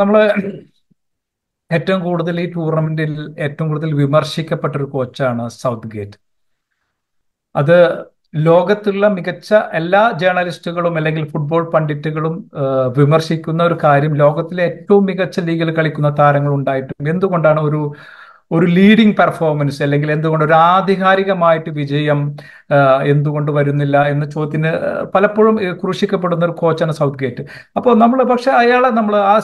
നമ്മൾ ഏറ്റവും കൂടുതൽ ഈ ടൂർണമെന്റിൽ ഏറ്റവും കൂടുതൽ വിമർശിക്കപ്പെട്ട ഒരു കോച്ചാണ് സൗത്ത് ഗേറ്റ് അത് ലോകത്തുള്ള മികച്ച എല്ലാ ജേർണലിസ്റ്റുകളും അല്ലെങ്കിൽ ഫുട്ബോൾ പണ്ഡിറ്റുകളും വിമർശിക്കുന്ന ഒരു കാര്യം ലോകത്തിലെ ഏറ്റവും മികച്ച ലീഗിൽ കളിക്കുന്ന താരങ്ങൾ ഉണ്ടായിട്ടും എന്തുകൊണ്ടാണ് ഒരു ഒരു ലീഡിംഗ് പെർഫോമൻസ് അല്ലെങ്കിൽ എന്തുകൊണ്ട് ഒരു ആധികാരികമായിട്ട് വിജയം എന്തുകൊണ്ട് വരുന്നില്ല എന്ന ചോദ്യത്തിന് പലപ്പോഴും ക്രൂശിക്കപ്പെടുന്ന ഒരു കോച്ചാണ് സൗത്ത് ഗേറ്റ് അപ്പോൾ നമ്മൾ പക്ഷെ അയാളെ നമ്മൾ ആ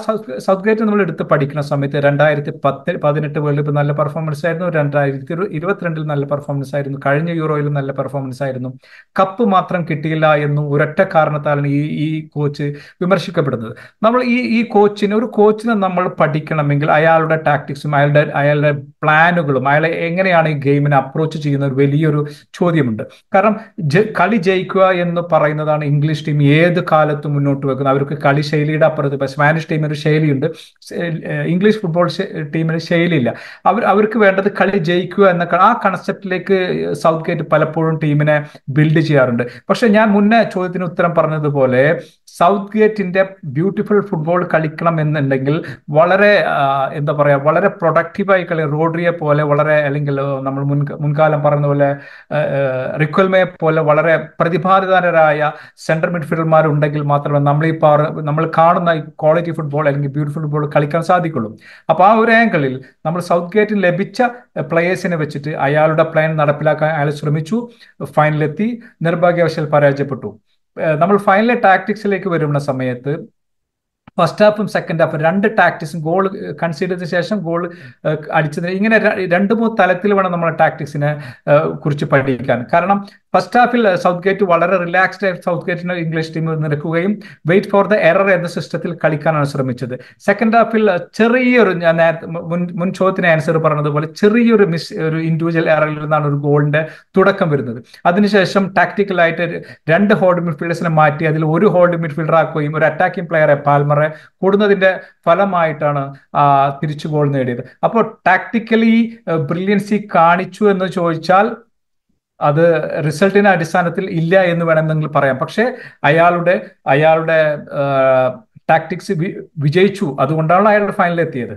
സൗത്ത് ഗേറ്റ് നമ്മൾ എടുത്ത് പഠിക്കുന്ന സമയത്ത് രണ്ടായിരത്തി പത്ത് പതിനെട്ട് വേൾഡ് കപ്പ് നല്ല പെർഫോമൻസ് ആയിരുന്നു രണ്ടായിരത്തി ഇരുപത്തിരണ്ടിൽ നല്ല പെർഫോമൻസ് ആയിരുന്നു കഴിഞ്ഞ യൂറോയിലും നല്ല പെർഫോമൻസ് ആയിരുന്നു കപ്പ് മാത്രം കിട്ടിയില്ല എന്നും ഒരൊറ്റ കാരണത്താലാണ് ഈ ഈ കോച്ച് വിമർശിക്കപ്പെടുന്നത് നമ്മൾ ഈ ഈ കോച്ചിനെ ഒരു കോച്ചിനെ നമ്മൾ പഠിക്കണമെങ്കിൽ അയാളുടെ ടാക്ടിക്സും അയാളുടെ അയാളുടെ പ്ലാനുകളും അയാളെ എങ്ങനെയാണ് ഈ ഗെയിമിനെ അപ്രോച്ച് ചെയ്യുന്ന ഒരു വലിയൊരു ചോദ്യമുണ്ട് കാരണം കളി ജയിക്കുക എന്ന് പറയുന്നതാണ് ഇംഗ്ലീഷ് ടീം ഏത് കാലത്തും മുന്നോട്ട് വെക്കുന്നത് അവർക്ക് കളി ശൈലിയുടെ അപ്പുറത്ത് ഇപ്പൊ സ്പാനിഷ് ടീമിന് ശൈലിയുണ്ട് ഇംഗ്ലീഷ് ഫുട്ബോൾ ടീമിന് ശൈലിയില്ല അവർ അവർക്ക് വേണ്ടത് കളി ജയിക്കുക എന്ന ആ കൺസെപ്റ്റിലേക്ക് സൗത്ത് ഗേറ്റ് പലപ്പോഴും ടീമിനെ ബിൽഡ് ചെയ്യാറുണ്ട് പക്ഷെ ഞാൻ മുന്നേ ചോദ്യത്തിന് ഉത്തരം പറഞ്ഞതുപോലെ സൗത്ത് ഗേറ്റിന്റെ ബ്യൂട്ടിഫുൾ ഫുട്ബോൾ കളിക്കണം എന്നുണ്ടെങ്കിൽ വളരെ എന്താ പറയാ വളരെ പ്രൊഡക്റ്റീവായി കളി റോഡ്രിയെ പോലെ വളരെ അല്ലെങ്കിൽ നമ്മൾ മുൻകാലം പറഞ്ഞ പോലെ റിക്വൽമയെ പോലെ വളരെ പ്രതിഭാതിതാരായ സെൻട്രൽ മിഡ്ഫീൽഡർമാർ ഉണ്ടെങ്കിൽ മാത്രമേ നമ്മൾ ഈ പവർ നമ്മൾ കാണുന്ന ക്വാളിറ്റി ഫുട്ബോൾ അല്ലെങ്കിൽ ബ്യൂട്ടിഫുൾ ഫുട്ബോൾ കളിക്കാൻ സാധിക്കുള്ളൂ അപ്പോൾ ആ ഒരു ആംഗിളിൽ നമ്മൾ സൗത്ത് ഗേറ്റിൽ ലഭിച്ച പ്ലേയേഴ്സിനെ വെച്ചിട്ട് അയാളുടെ പ്ലാൻ നടപ്പിലാക്കാൻ അയാൾ ശ്രമിച്ചു ഫൈനലെത്തി നിർഭാഗ്യവശാൽ പരാജയപ്പെട്ടു നമ്മൾ ഫൈനലെ ടാക്ടിക്സിലേക്ക് വരുന്ന സമയത്ത് ഫസ്റ്റ് ഹാഫും സെക്കൻഡ് ഹാഫും രണ്ട് ടാക്ടിക്സും ഗോൾ കൺസീഡ് ചെയ്ത ശേഷം ഗോൾ അടിച്ചതിന് ഇങ്ങനെ രണ്ട് മൂന്ന് തലത്തിൽ വേണം നമ്മൾ ടാക്ടിക്സിനെ കുറിച്ച് പഠിക്കാൻ കാരണം ഫസ്റ്റ് ഹാഫിൽ സൗത്ത് ഗേറ്റ് വളരെ റിലാക്സ്ഡ് ആയിട്ട് സൗത്ത് ഗേറ്റിന് ഇംഗ്ലീഷ് ടീം നിൽക്കുകയും വെയിറ്റ് ഫോർ ദ എറർ എന്ന സിസ്റ്റത്തിൽ കളിക്കാനാണ് ശ്രമിച്ചത് സെക്കൻഡ് ഹാഫിൽ uh, ചെറിയൊരു ഞാൻ നേരത്തെ മുൻ മുൻ ചോദ്യത്തിന് ആൻസർ പറഞ്ഞതുപോലെ ചെറിയൊരു മിസ് ഒരു ഇൻഡിവിജ്വൽ എററിൽ നിന്നാണ് ഒരു ഗോളിന്റെ തുടക്കം വരുന്നത് അതിനുശേഷം ടാക്ടിക്കലായിട്ട് രണ്ട് ഹോൾഡ് മിഡ്ഫീൽഡേഴ്സിനെ മാറ്റി അതിൽ ഒരു ഹോൾഡ് മിഡ്ഫീൽഡർ ആക്കുകയും ഒരു അറ്റാക്കിംഗ് പ്ലെയറെ പാൽമറെ കൂടുന്നതിന്റെ ഫലമായിട്ടാണ് തിരിച്ചു ഗോൾ നേടിയത് അപ്പോൾ ടാക്ടിക്കലി ബ്രില്യൻസി uh, കാണിച്ചു എന്ന് ചോദിച്ചാൽ അത് റിസൾട്ടിന്റെ അടിസ്ഥാനത്തിൽ ഇല്ല എന്ന് വേണമെങ്കിൽ പറയാം പക്ഷെ അയാളുടെ അയാളുടെ ടാക്ടിക്സ് വിജയിച്ചു അതുകൊണ്ടാണ് അയാൾ ഫൈനലിൽ എത്തിയത്